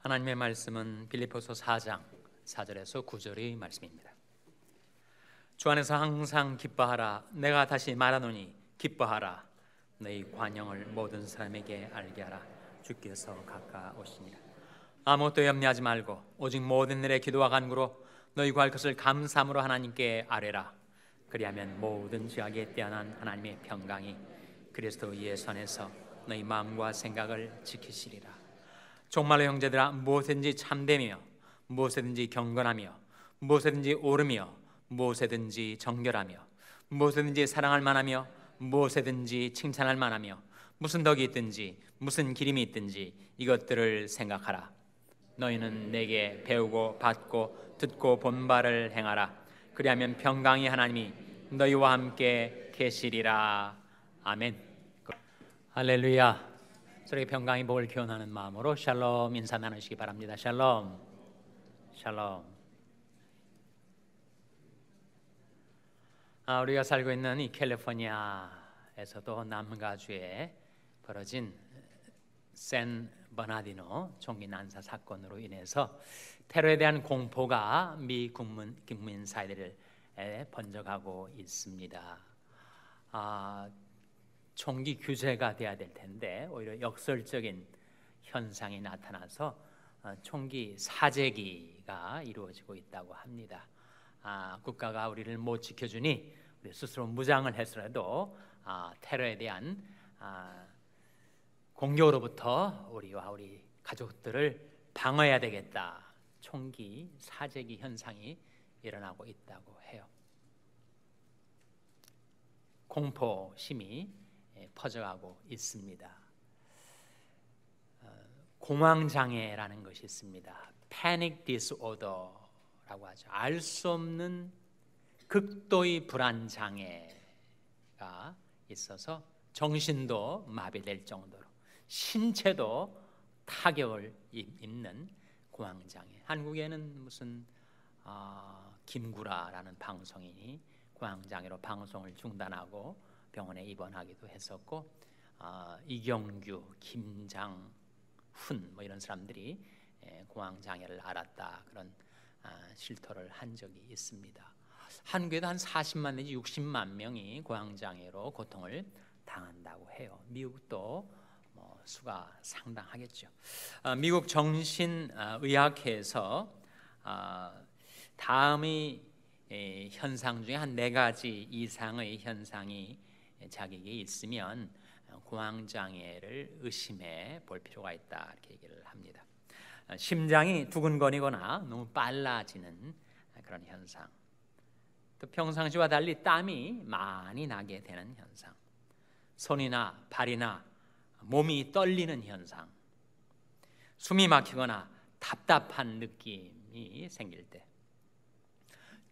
하나님의 말씀은 빌립보서 4장 4절에서 9절의 말씀입니다. 주 안에서 항상 기뻐하라. 내가 다시 말하노니 기뻐하라. 너희 관영을 모든 사람에게 알게 하라. 주께서 가까우시니라. 아무것도 염려하지 말고 오직 모든 일에 기도와 간구로 너희 구할 것을 감사함으로 하나님께 아뢰라. 그리하면 모든 지각에 뛰어난 하나님의 평강이 그리스도 예수 안에서 너희 마음과 생각을 지키시리라. 정말로 형제들아 무엇든지 참되며 무엇든지 이 경건하며 무엇든지 이 오르며 무엇든지 이 정결하며 무엇든지 이 사랑할 만하며 무엇든지 이 칭찬할 만하며 무슨 덕이 있든지 무슨 기림이 있든지 이것들을 생각하라 너희는 내게 배우고 받고 듣고 본바를 행하라 그리하면 평강이 하나님이 너희와 함께 계시리라 아멘 할렐루야 서로의 평강이 복을 기원하는 마음으로 샬롬 인사 나누시기 바랍니다. 샬롬. 샬롬. 아, 우리가 살고 있는 이 캘리포니아에서도 남가주에 벌어진 샌 버나디노 총기 난사 사건으로 인해서 테러에 대한 공포가 미 국민, 국민 사회를 번져가고 있습니다. 아, 총기 규제가 돼야 될 텐데 오히려 역설적인 현상이 나타나서 어, 총기 사재기가 이루어지고 있다고 합니다. 아, 국가가 우리를 못 지켜주니 우리 스스로 무장을 해서라도 아, 테러에 대한 아, 공격으로부터 우리와 우리 가족들을 방어해야 되겠다. 총기 사재기 현상이 일어나고 있다고 해요. 공포심이 예, 퍼져가고 있습니다. 어, 공황 장애라는 것이 있습니다. panic disorder라고 하죠. 알 수 없는 극도의 불안 장애가 있어서 정신도 마비될 정도로 신체도 타격을 입는 공황 장애. 한국에는 무슨 어, 김구라라는 방송인이 공황 장애로 방송을 중단하고 병원에 입원하기도 했었고 아, 이경규, 김장훈 뭐 이런 사람들이 예, 공황 장애를 앓았다 그런 아, 실토를 한 적이 있습니다. 한국에도 한 40만 내지 60만 명이 공황 장애로 고통을 당한다고 해요. 미국도 뭐 수가 상당하겠죠. 아, 미국 정신의학회에서 아, 아, 다음의 예, 현상 중에 한 네 가지 이상의 현상이 자기이 있으면 공황장애를 어, 의심해 볼 필요가 있다 이렇게 얘기를 합니다. 어, 심장이 두근거리거나 너무 빨라지는 어, 그런 현상. 또 평상시와 달리 땀이 많이 나게 되는 현상. 손이나 발이나 몸이 떨리는 현상. 숨이 막히거나 답답한 느낌이 생길 때.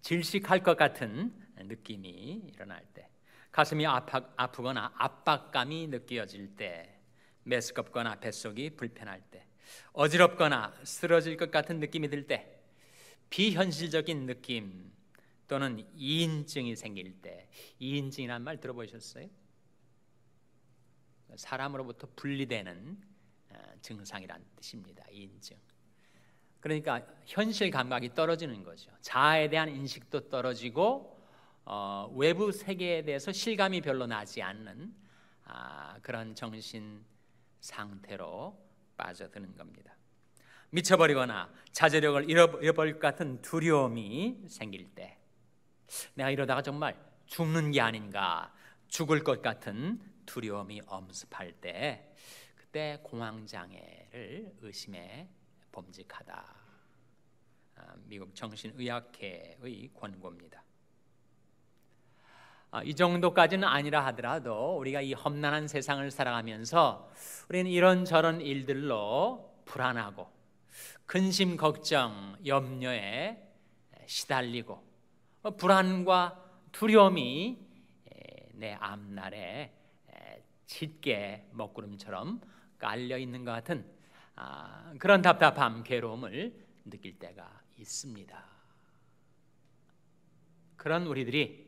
질식할 것 같은 느낌이 일어날 때. 가슴이 아파, 프거나 압박감이 느껴질 때, 메스껍거나 뱃속이 불편할 때, 어지럽거나 쓰러질 것 같은 느낌이 들 때, 비현실적인 느낌 또는 이인증이 생길 때, 이인증이란 말 들어보셨어요? 사람으로부터 분리되는 어, 증상이란 뜻입니다. 이인증. 그러니까 현실 감각이 떨어지는 거죠. 자아에 대한 인식도 떨어지고 어, 외부 세계에 대해서 실감이 별로 나지 않는 아, 그런 정신 상태로 빠져드는 겁니다. 미쳐버리거나 자제력을 잃어버릴 것 같은 두려움이 생길 때 내가 이러다가 정말 죽는 게 아닌가 죽을 것 같은 두려움이 엄습할 때 그때 공황장애를 의심해 범직하다 아, 미국 정신의학회의 권고입니다 아, 이 정도까지는 아니라 하더라도 우리가 이 험난한 세상을 살아가면서 우리는 이런 저런 일들로 불안하고 근심 걱정 염려에 시달리고 어, 불안과 두려움이 내 앞날에 짙게 먹구름처럼 깔려 있는 것 같은 아, 그런 답답함 괴로움을 느낄 때가 있습니다. 그런 우리들이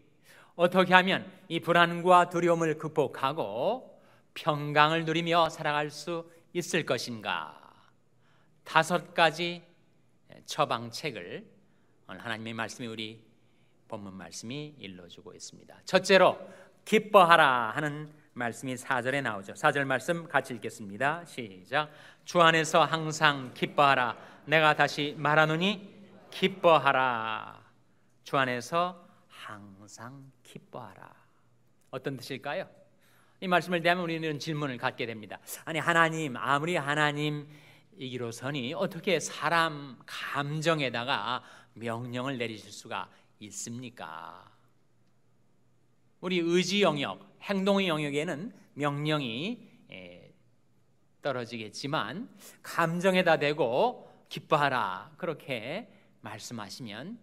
어떻게 하면 이 불안과 두려움을 극복하고 평강을 누리며 살아갈 수 있을 것인가? 다섯 가지 처방책을 하나님의 말씀이 우리 본문 말씀이 일러주고 있습니다. 첫째로 기뻐하라 하는 말씀이 4절에 나오죠. 4절 말씀 같이 읽겠습니다. 시작. 주 안에서 항상 기뻐하라. 내가 다시 말하노니 기뻐하라. 주 안에서 항상 기뻐하라. 어떤 뜻일까요? 이 말씀을 대하면 우리는 질문을 갖게 됩니다. 아니 하나님 아무리 하나님이기로서니 어떻게 사람 감정에다가 명령을 내리실 수가 있습니까? 우리 의지 영역, 행동의 영역에는 명령이 떨어지겠지만 감정에다 대고 기뻐하라 그렇게 말씀하시면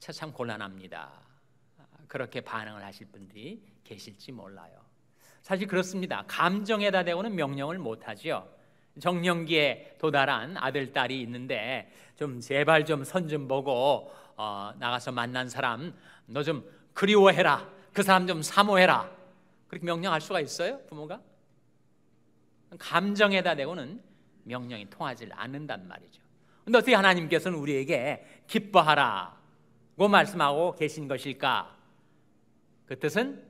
참 곤란합니다. 그렇게 반응을 하실 분들이 계실지 몰라요. 사실 그렇습니다. 감정에다 대고는 명령을 못 하지요. 정년기에 도달한 아들 딸이 있는데 좀 제발 좀 선좀 좀 보고 어, 나가서 만난 사람 너 좀 그리워해라. 그 사람 좀 사모해라. 그렇게 명령할 수가 있어요? 부모가? 감정에다 대고는 명령이 통하지 않는단 말이죠. 근데 어떻게 하나님께서는 우리에게 기뻐하라고 말씀하고 계신 것일까? 그 뜻은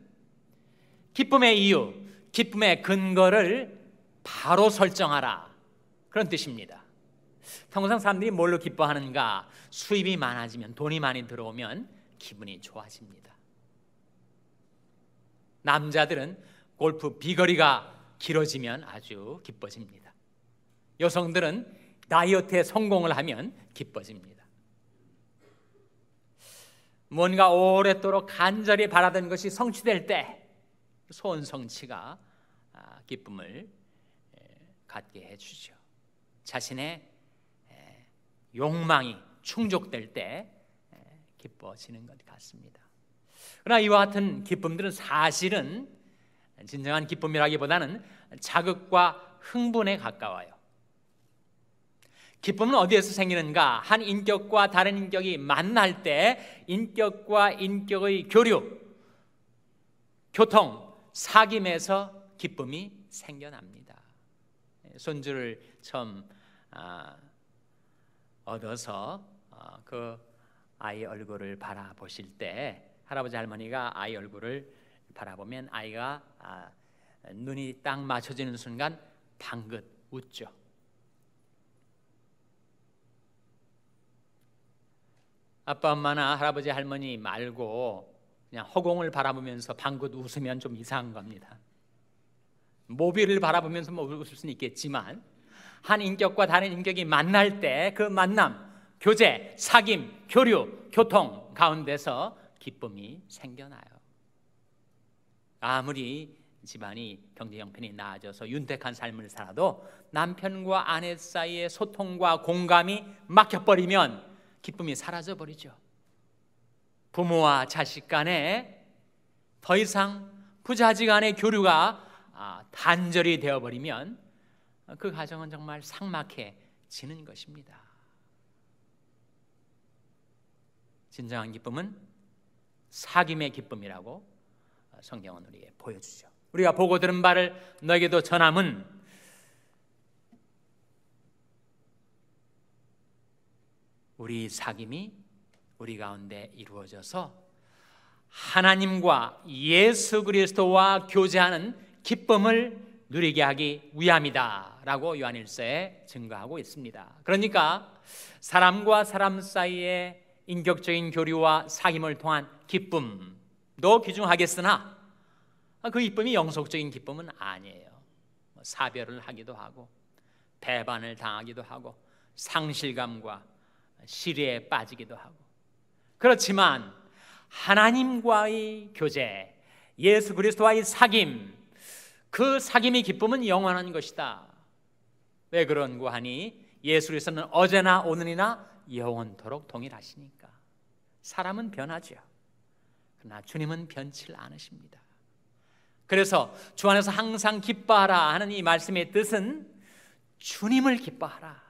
기쁨의 이유, 기쁨의 근거를 바로 설정하라. 그런 뜻입니다. 평상 사람들이 뭘로 기뻐하는가? 수입이 많아지면, 돈이 많이 들어오면 기분이 좋아집니다. 남자들은 골프 비거리가 길어지면 아주 기뻐집니다. 여성들은 다이어트에 성공을 하면 기뻐집니다. 뭔가 오랫도록 간절히 바라던 것이 성취될 때 소원 성취가 아, 기쁨을 예, 갖게 해주죠. 자신의 예, 욕망이 충족될 때 예, 기뻐지는 것 같습니다. 그러나 이와 같은 기쁨들은 사실은 진정한 기쁨이라기보다는 자극과 흥분에 가까워요. 기쁨은 어디에서 생기는가? 한 인격과 다른 인격이 만날 때 인격과 인격의 교류, 교통, 사귐에서 기쁨이 생겨납니다. 손주를 처음 아, 얻어서 어, 그 아이 얼굴을 바라보실 때 할아버지 할머니가 아이 얼굴을 바라보면 아이가 아, 눈이 딱 맞춰지는 순간 방긋 웃죠. 아빠 엄마나 할아버지 할머니 말고 그냥 허공을 바라보면서 방긋 웃으면 좀 이상한 겁니다. 모비를 바라보면서 뭐 웃을 수는 있겠지만 한 인격과 다른 인격이 만날 때 그 만남, 교제, 사귐, 교류, 교통 가운데서 기쁨이 생겨나요. 아무리 집안이 경제 형편이 나아져서 윤택한 삶을 살아도 남편과 아내 사이의 소통과 공감이 막혀버리면 기쁨이 사라져 버리죠. 부모와 자식 간에 더 이상 부자지 간의 교류가 아, 단절이 되어 버리면 그 가정은 정말 상막해지는 것입니다. 진정한 기쁨은 사귐의 기쁨이라고 성경은 우리에게 보여주죠. 우리가 보고 들은 바를 너에게도 전함은 우리 사귐이 우리 가운데 이루어져서 하나님과 예수 그리스도와 교제하는 기쁨을 누리게 하기 위함이다라고 요한일서에 증거하고 있습니다. 그러니까 사람과 사람 사이의 인격적인 교류와 사귐을 통한 기쁨도 귀중하겠으나 그 기쁨이 영속적인 기쁨은 아니에요. 뭐 사별을 하기도 하고 배반을 당하기도 하고 상실감과 시리에 빠지기도 하고 그렇지만 하나님과의 교제, 예수 그리스도와의 사귐, 그 사귐의 기쁨은 영원한 것이다. 왜 그런고 하니 예수 그리는 어제나 오늘이나 영원토록 동일하시니까. 사람은 변하죠. 그러나 주님은 변치 않으십니다. 그래서 주 안에서 항상 기뻐하라 하는 이 말씀의 뜻은 주님을 기뻐하라.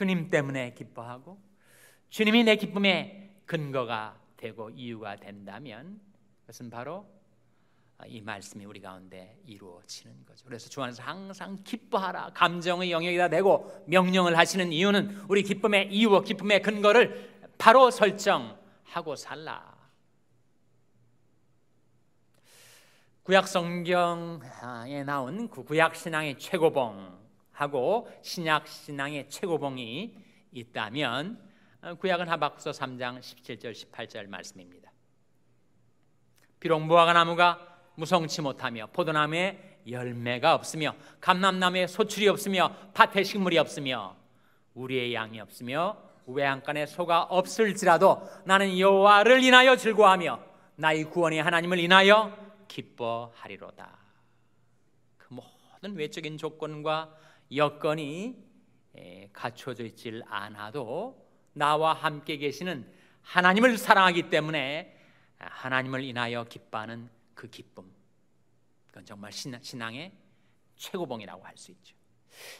주님 때문에 기뻐하고 주님이 내 기쁨의 근거가 되고 이유가 된다면 그것은 바로 이 말씀이 우리 가운데 이루어지는 거죠. 그래서 주 안에서 항상 기뻐하라 감정의 영역이다 내고 명령을 하시는 이유는 우리 기쁨의 이유, 와 기쁨의 근거를 바로 설정하고 살라. 구약 성경에 나온 그 구약 신앙의 최고봉 하고 신약 신앙의 최고봉이 있다면 어, 구약은 하박서 3장 17절 18절 말씀입니다. 비록 무화과 나무가 무성치 못하며 포도나무에 열매가 없으며 감람나무에 소출이 없으며 밭에 식물이 없으며 우리의 양이 없으며 외양간에 소가 없을지라도 나는 여호와를 인하여 즐거하며 나의 구원의 하나님을 인하여 기뻐하리로다. 그 모든 외적인 조건과 여건이 갖춰져 있질 않아도 나와 함께 계시는 하나님을 사랑하기 때문에 하나님을 인하여 기뻐하는 그 기쁨 그건 정말 신앙, 의 최고봉이라고 할 수 있죠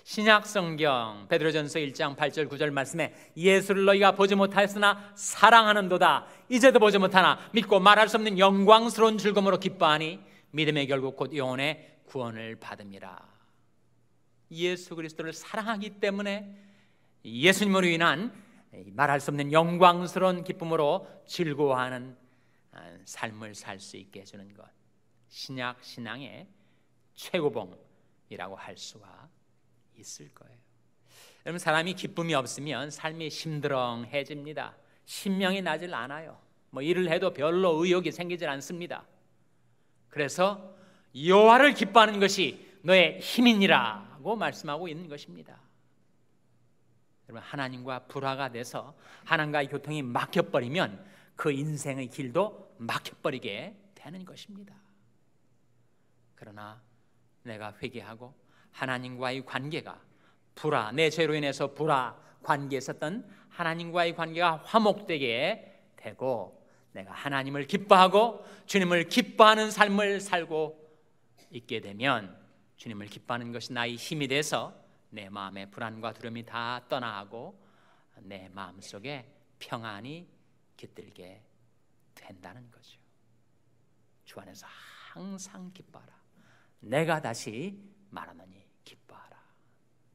신약 성경 베드로전서 1장 8절 9절 말씀에 예수를 너희가 보지 못하였으나 사랑하는도다 이제도 보지 못하나 믿고 말할 수 없는 영광스러운 즐거움으로 기뻐하니 믿음의 결국 곧 영혼의 구원을 받음이라 예수 그리스도를 사랑하기 때문에 예수님으로 인한 말할 수 없는 영광스러운 기쁨으로 즐거워하는 삶을 살 수 있게 해주는 것 신약 신앙의 최고봉이라고 할 수가 있을 거예요 여러분 사람이 기쁨이 없으면 삶이 심드렁해집니다 신명이 나질 않아요 뭐 일을 해도 별로 의욕이 생기질 않습니다 그래서 여와를 기뻐하는 것이 너의 힘이니라 라고 말씀하고 있는 것입니다. 여러분 하나님과 불화가 돼서 하나님과의 교통이 막혀버리면 그 인생의 길도 막혀버리게 되는 것입니다. 그러나 내가 회개하고 하나님과의 관계가 불화 내 죄로 인해서 불화 관계에 었던 하나님과의 관계가 화목되게 되고 내가 하나님을 기뻐하고 주님을 기뻐하는 삶을 살고 있게 되면 주님을 기뻐하는 것이 나의 힘이 돼서 내 마음의 불안과 두려움이 다 떠나가고 내 마음 속에 평안이 깃들게 된다는 거죠. 주 안에서 항상 기뻐라 내가 다시 말하노니 기뻐하라.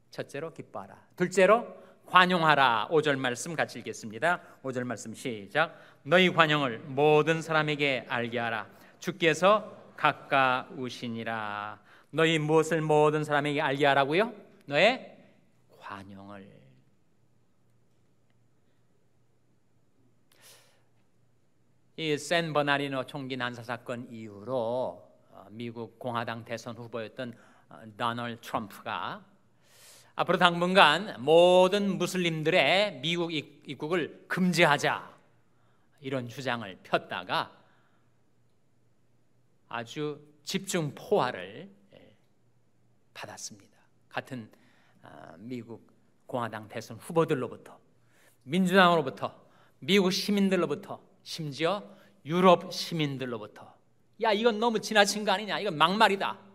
첫째로 기뻐하라. 둘째로 관용하라. 5절 말씀 같이 읽겠습니다. 5절 말씀 시작. 너희 관용을 모든 사람에게 알게 하라. 주께서 가까우시니라. 너희 무엇을 모든 사람에게 알게 하라고요? 너의 관용을 이샌 버나리노 총기 난사 사건 이후로 어, 미국 공화당 대선 후보였던 다널 어, 트럼프가 앞으로 당분간 모든 무슬림들의 미국 입국을 금지하자 이런 주장을 폈다가 아주 집중 포화를 받았습니다. 같은 아, 미국 공화당 대선 후보들로부터 민주당으로부터 미국 시민들로부터 심지어 유럽 시민들로부터 야 이건 너무 지나친 거 아니냐 이건 막말이다.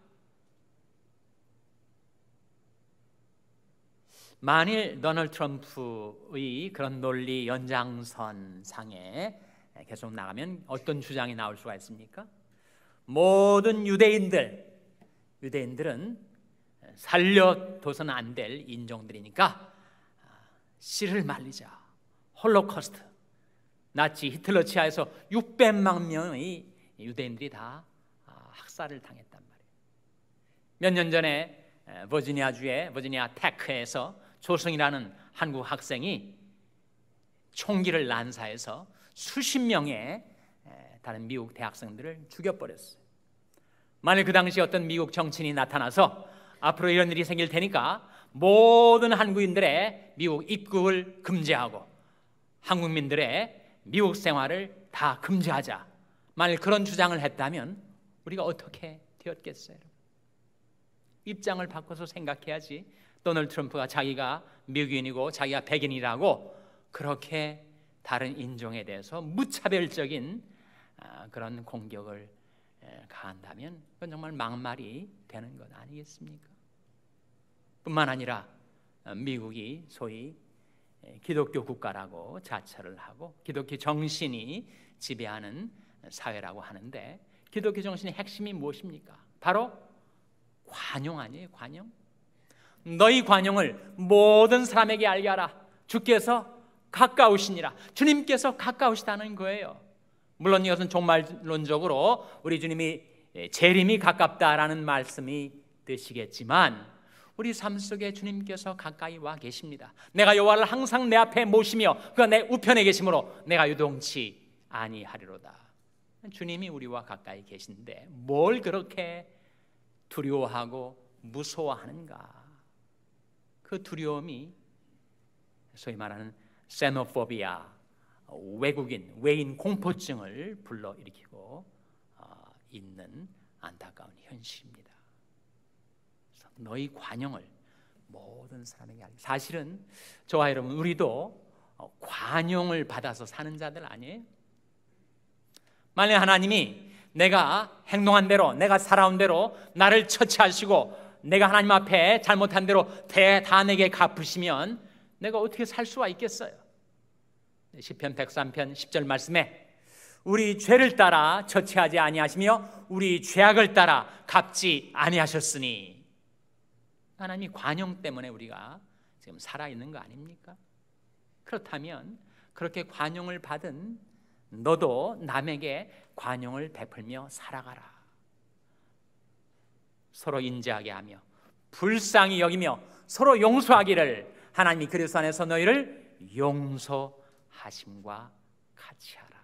만일 도널드 트럼프의 그런 논리 연장선 상에 계속 나가면 어떤 주장이 나올 수가 있습니까? 모든 유대인들 유대인들은 살려둬서는 안될 인종들이니까 아, 씨를 말리자. 홀로코스트. 나치 히틀러 치하에서 600만 명의 유대인들이 다 아, 학살을 당했단 말이에요. 몇 년 전에 버지니아 주의 버지니아 테크에서 조승이라는 한국 학생이 총기를 난사해서 수십 명의 다른 미국 대학생들을 죽여버렸어요. 만일 그 당시 어떤 미국 정치인이 나타나서 앞으로 이런 일이 생길 테니까 모든 한국인들의 미국 입국을 금지하고 한국민들의 미국 생활을 다 금지하자. 만일 그런 주장을 했다면 우리가 어떻게 되었겠어요? 입장을 바꿔서 생각해야지. 도널드 트럼프가 자기가 미국인이고 자기가 백인이라고 그렇게 다른 인종에 대해서 무차별적인 아, 그런 공격을 가한다면 그건 정말 막말이 되는 것 아니겠습니까? 뿐만 아니라 어, 미국이 소위 기독교 국가라고 자처를 하고 기독교 정신이 지배하는 사회라고 하는데 기독교 정신의 핵심이 무엇입니까? 바로 관용 아니에요, 관용? 너희 관용을 모든 사람에게 알게 하라. 주께서 가까우시니라. 주님께서 가까우시다는 거예요. 물론 이것은 종말론적으로 우리 주님이 재림이 가깝다라는 말씀이 되시겠지만 우리 삶 속에 주님께서 가까이 와 계십니다. 내가 여호와를 항상 내 앞에 모시며 그가 내 우편에 계심으로 내가 유동치 아니하리로다. 주님이 우리와 가까이 계신데 뭘 그렇게 두려워하고 무서워하는가? 그 두려움이 소위 말하는 세노포비아, 외국인, 외인 공포증을 불러일으키고 어, 있는 안타까운 현실입니다. 너희 관용을 모든 사람에게 알리. 사실은 저와 여러분 우리도 어, 관용을 받아서 사는 자들 아니에요? 만약 하나님이 내가 행동한 대로 내가 살아온 대로 나를 처치하시고 내가 하나님 앞에 잘못한 대로 대다 내게 갚으시면 내가 어떻게 살 수가 있겠어요? 네, 시편 103편 10절 말씀에 우리 죄를 따라 처치하지 아니하시며 우리 죄악을 따라 갚지 아니하셨으니 하나님이 관용 때문에 우리가 지금 살아 있는 거 아닙니까? 그렇다면 그렇게 관용을 받은 너도 남에게 관용을 베풀며 살아가라. 서로 인자하게 하며 불쌍히 여기며 서로 용서하기를 하나님이 그리스도 안에서 너희를 용서하심과 같이 하라.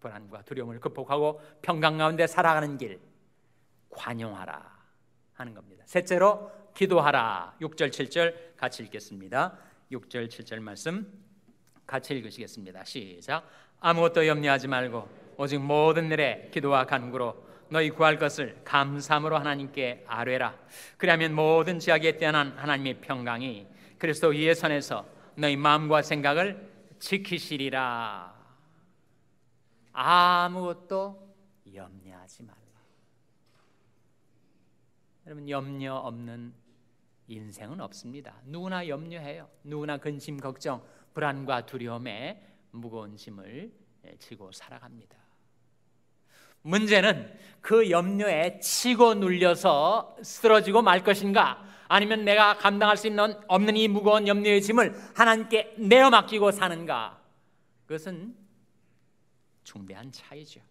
불안과 두려움을 극복하고 평강 가운데 살아가는 길 관용하라. 하는 겁니다. 셋째로 기도하라. 6절 7절 같이 읽겠습니다. 6절 7절 말씀 같이 읽으시겠습니다. 시작. 아무것도 염려하지 말고 오직 모든 일에 기도와 간구로 너희 구할 것을 감사함으로 하나님께 아뢰라. 그리하면 모든 지약에 뛰어난 하나님의 평강이 그리스도 예선에서 너희 마음과 생각을 지키시리라. 아무것도 염려하지 말라. 여러분 염려 없는 인생은 없습니다. 누구나 염려해요. 누구나 근심, 걱정, 불안과 두려움에 무거운 짐을 예, 지고 살아갑니다. 문제는 그 염려에 치고 눌려서 쓰러지고 말 것인가? 아니면 내가 감당할 수 있는 없는 이 무거운 염려의 짐을 하나님께 내어 맡기고 사는가? 그것은 중대한 차이죠.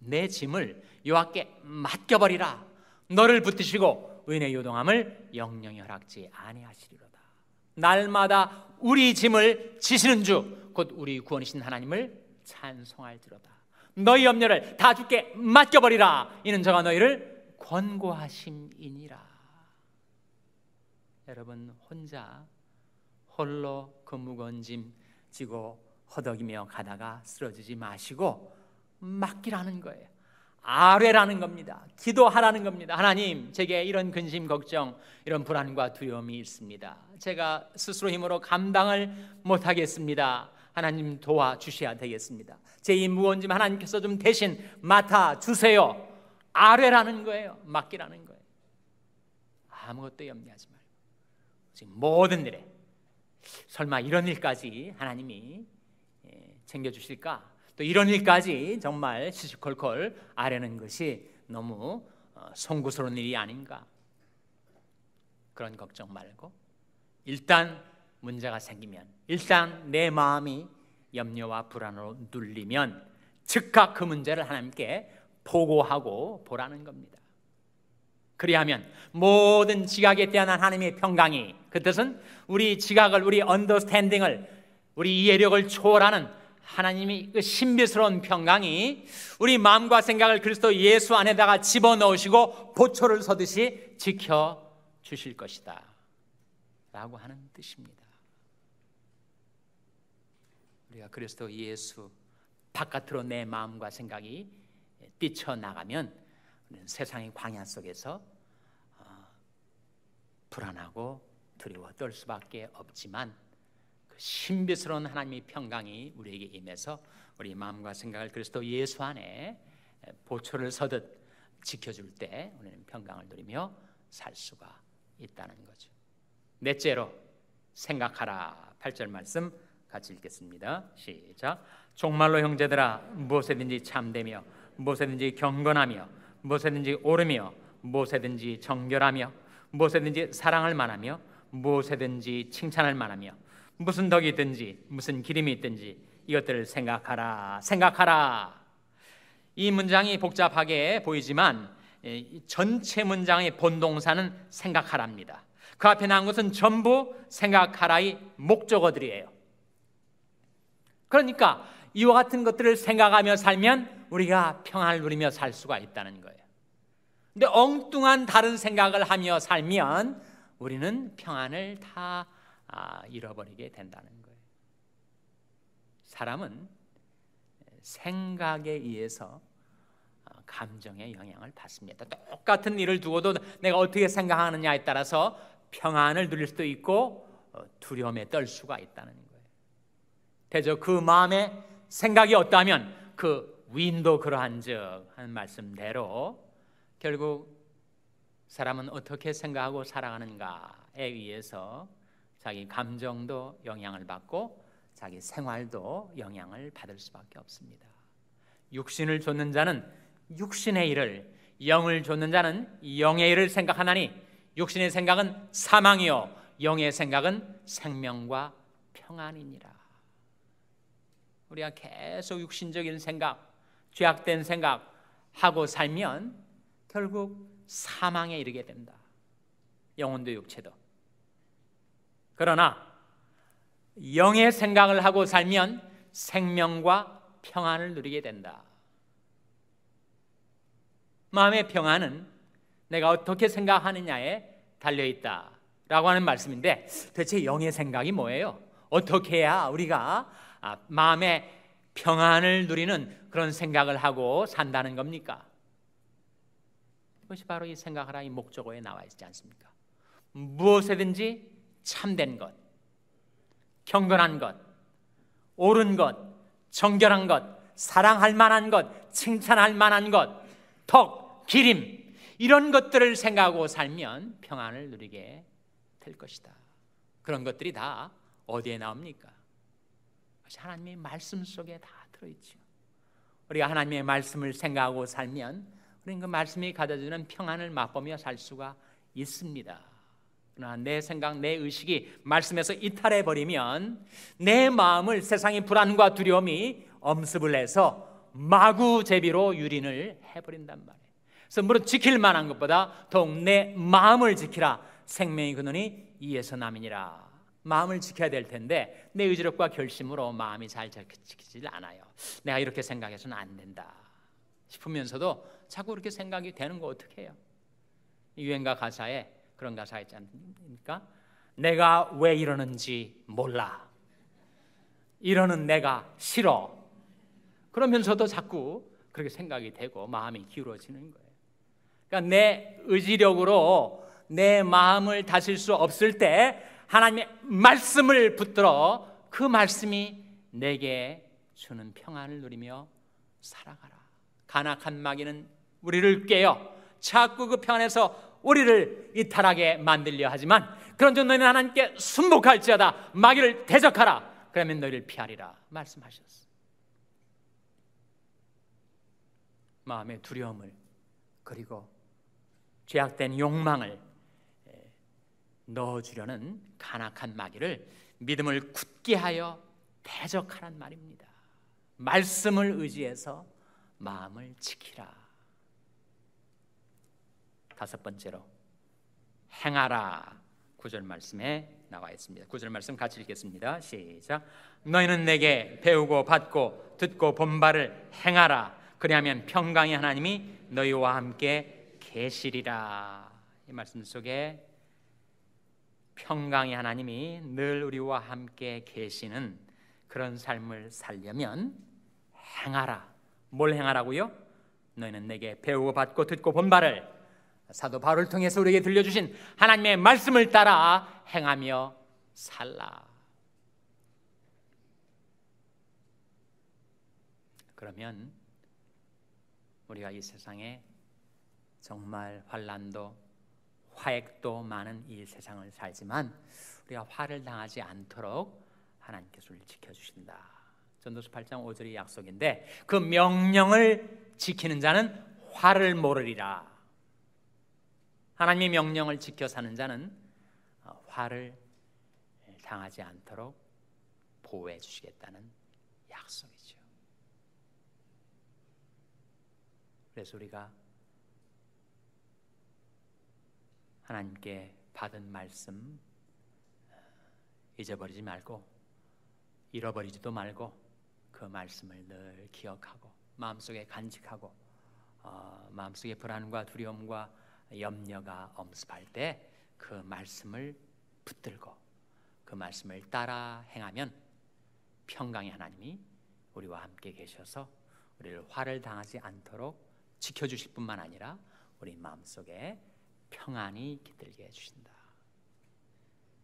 내 짐을 여호와께 맡겨버리라. 너를 붙드시고 은혜 의 요동함을 영영히 허락지 아니하시리로다. 날마다 우리 짐을 지시는 주 곧 우리 구원이신 하나님을 찬송할지로다. 너희 염려를 다 주께 맡겨 버리라. 이는 저가 너희를 권고하심이니라. 여러분 혼자 홀로 그 무거운 짐 지고 허덕이며 가다가 쓰러지지 마시고 맡기라는 거예요. 아뢰라는 겁니다. 기도하라는 겁니다. 하나님, 제게 이런 근심, 걱정, 이런 불안과 두려움이 있습니다. 제가 스스로 힘으로 감당을 못하겠습니다. 하나님 도와주셔야 되겠습니다. 제 이 무언지만 하나님께서 좀 대신 맡아주세요. 아뢰라는 거예요. 맡기라는 거예요. 아무것도 염려하지 말고. 지금 모든 일에 설마 이런 일까지 하나님이 예, 챙겨주실까? 또 이런 일까지 정말 시시콜콜 아려는 것이 너무 어, 송구스러운 일이 아닌가 그런 걱정 말고 일단 문제가 생기면 일단 내 마음이 염려와 불안으로 눌리면 즉각 그 문제를 하나님께 보고하고 보라는 겁니다. 그리하면 모든 지각에 대한 하나님의 평강이 그 뜻은 우리 지각을 우리 언더스탠딩을 우리 이해력을 초월하는 하나님이 그 신비스러운 평강이 우리 마음과 생각을 그리스도 예수 안에다가 집어넣으시고 보초를 서듯이 지켜 주실 것이다. 라고 하는 뜻입니다. 우리가 그리스도 예수 바깥으로 내 마음과 생각이 뛰쳐나가면 세상의 광야 속에서 어, 불안하고 두려워 떨 수밖에 없지만 신비스러운 하나님의 평강이 우리에게 임해서 우리 마음과 생각을 그리스도 예수 안에 보초를 서듯 지켜줄 때 우리는 평강을 누리며 살 수가 있다는 거죠. 넷째로 생각하라. 8절 말씀 같이 읽겠습니다. 시작. 정말로 형제들아 무엇이든지 참되며 무엇이든지 경건하며 무엇이든지 오르며 무엇이든지 정결하며 무엇이든지 사랑할 만하며 무엇이든지 칭찬할 만하며 무슨 덕이 든지 무슨 기름이 든지 이것들을 생각하라 생각하라 이 문장이 복잡하게 보이지만 예, 전체 문장의 본동사는 생각하라니다그 앞에 나온 것은 전부 생각하라의 목적어들이에요 그러니까 이와 같은 것들을 생각하며 살면 우리가 평안을 누리며 살 수가 있다는 거예요 근데 엉뚱한 다른 생각을 하며 살면 우리는 평안을 다 아, 잃어버리게 된다는 거예요. 사람은 생각에 의해서 어, 감정의 영향을 받습니다. 똑같은 일을 두고도 내가 어떻게 생각하느냐에 따라서 평안을 누릴 수도 있고 어, 두려움에 떨 수가 있다는 거예요. 대저 그 마음에 생각이 없다면 그위도 그러한즉 하는 말씀대로 결국 사람은 어떻게 생각하고 살아가는가에 의해서 자기 감정도 영향을 받고 자기 생활도 영향을 받을 수밖에 없습니다. 육신을 좇는 자는 육신의 일을, 영을 좇는 자는 영의 일을 생각하나니 육신의 생각은 사망이요 영의 생각은 생명과 평안이니라. 우리가 계속 육신적인 생각, 죄악된 생각 하고 살면 결국 사망에 이르게 된다. 영혼도 육체도. 그러나 영의 생각을 하고 살면 생명과 평안을 누리게 된다. 마음의 평안은 내가 어떻게 생각하느냐에 달려 있다. 라고 하는 말씀인데 대체 영의 생각이 뭐예요? 어떻게 해야 우리가 아, 마음의 평안을 누리는 그런 생각을 하고 산다는 겁니까? 그것이 바로 이 생각하라 이 목적어에 나와 있지 않습니까? 무엇이든지 참된 것, 경건한 것, 옳은 것, 정결한 것, 사랑할 만한 것, 칭찬할 만한 것, 덕, 기림, 이런 것들을 생각하고 살면 평안을 누리게 될 것이다. 그런 것들이 다 어디에 나옵니까? 하나님의 말씀 속에 다 들어있죠. 우리가 하나님의 말씀을 생각하고 살면 우리는 그 말씀이 가져주는 평안을 맛보며 살 수가 있습니다. 그러나 아, 내 생각, 내 의식이 말씀에서 이탈해 버리면 내 마음을 세상의 불안과 두려움이 엄습을 해서 마구제비로 유린을 해버린단 말이에요. 그래서 물론 지킬 만한 것보다 더욱 내 마음을 지키라. 생명의 근원이 이에서 남이니라. 마음을 지켜야 될 텐데 내 의지력과 결심으로 마음이 잘 지키질 않아요. 내가 이렇게 생각해서는 안 된다. 싶으면서도 자꾸 이렇게 생각이 되는 거 어떻게 해요? 유행가 가사에 그런 가사 있지 않습니까? 내가 왜 이러는지 몰라. 이러는 내가 싫어. 그러면서도 자꾸 그렇게 생각이 되고 마음이 기울어지는 거예요. 그러니까 내 의지력으로 내 마음을 다질 수 없을 때 하나님의 말씀을 붙들어 그 말씀이 내게 주는 평안을 누리며 살아가라. 간악한 마귀는 우리를 깨요. 자꾸 그 편에서 우리를 이탈하게 만들려 하지만 그런즉 너희는 하나님께 순복할지어다 마귀를 대적하라 그러면 너희를 피하리라 말씀하셨어. 마음의 두려움을 그리고 죄악된 욕망을 넣어주려는 간악한 마귀를 믿음을 굳게 하여 대적하란 말입니다. 말씀을 의지해서 마음을 지키라. 다섯 번째로 행하라. 구절 말씀에 나와 있습니다. 구절 말씀 같이 읽겠습니다. 시작. 너희는 내게 배우고 받고 듣고 본바를 행하라. 그리하면 평강의 하나님이 너희와 함께 계시리라. 이 말씀 속에 평강의 하나님이 늘 우리와 함께 계시는 그런 삶을 살려면 행하라. 뭘 행하라고요? 너희는 내게 배우고 받고 듣고 본바를 사도 바울을 통해서 우리에게 들려주신 하나님의 말씀을 따라 행하며 살라. 그러면 우리가 이 세상에 정말 환란도 화액도 많은 이 세상을 살지만 우리가 화를 당하지 않도록 하나님께서 우리를 지켜주신다. 전도서 8장 5절의 약속인데 그 명령을 지키는 자는 화를 모르리라. 하나님의 명령을 지켜 사는 자는 어, 화를 당하지 않도록 보호해 주시겠다는 약속이죠. 그래서 우리가 하나님께 받은 말씀 어, 잊어버리지 말고 잃어버리지도 말고 그 말씀을 늘 기억하고 마음속에 간직하고 어, 마음속의 불안과 두려움과 염려가 엄습할 때 그 말씀을 붙들고 그 말씀을 따라 행하면 평강의 하나님이 우리와 함께 계셔서 우리를 화를 당하지 않도록 지켜주실 뿐만 아니라 우리 마음속에 평안이 깃들게 해주신다.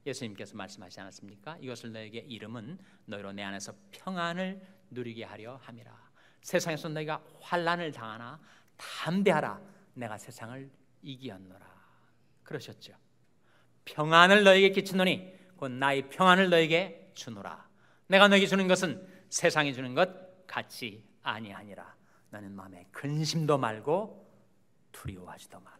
예수님께서 말씀하시지 않았습니까? 이것을 너에게 이름은 너희로 내 안에서 평안을 누리게 하려 함이라. 세상에서 너희가 환란을 당하나 담대하라. 내가 세상을 이기었노라 그러셨죠. 평안을 너에게 끼치노니 곧 나의 평안을 너에게 주노라. 내가 너에게 주는 것은 세상이 주는 것 같이 아니하니라. 너는 마음에 근심도 말고 두려워하지도 말라.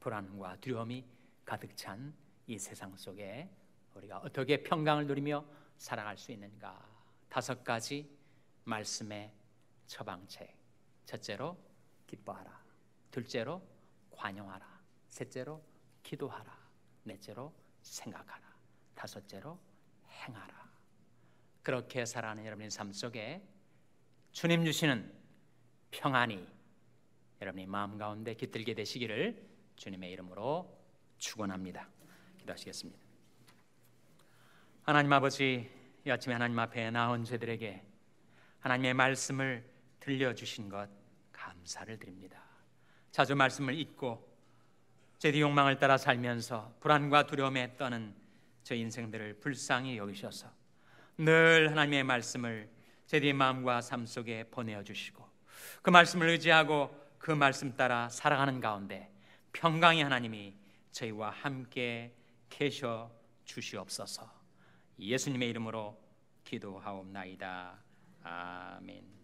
불안과 두려움이 가득 찬이 세상 속에 우리가 어떻게 평강을 누리며 살아갈 수 있는가? 다섯 가지 말씀의 처방책. 첫째로 기뻐하라. 둘째로 관용하라. 셋째로 기도하라. 넷째로 생각하라. 다섯째로 행하라. 그렇게 살아가는 여러분의 삶 속에 주님 주시는 평안이 여러분의 마음 가운데 깃들게 되시기를 주님의 이름으로 축원합니다. 기도하시겠습니다. 하나님 아버지, 이 아침에 하나님 앞에 나온 죄들에게 하나님의 말씀을 들려주신 것 감사를 드립니다. 자주 말씀을 잊고 제디 욕망을 따라 살면서 불안과 두려움에 떠는 저 인생들을 불쌍히 여기셔서 늘 하나님의 말씀을 제디의 마음과 삶 속에 보내어 주시고 그 말씀을 의지하고 그 말씀 따라 살아가는 가운데 평강의 하나님이 저희와 함께 계셔 주시옵소서. 예수님의 이름으로 기도하옵나이다. 아멘.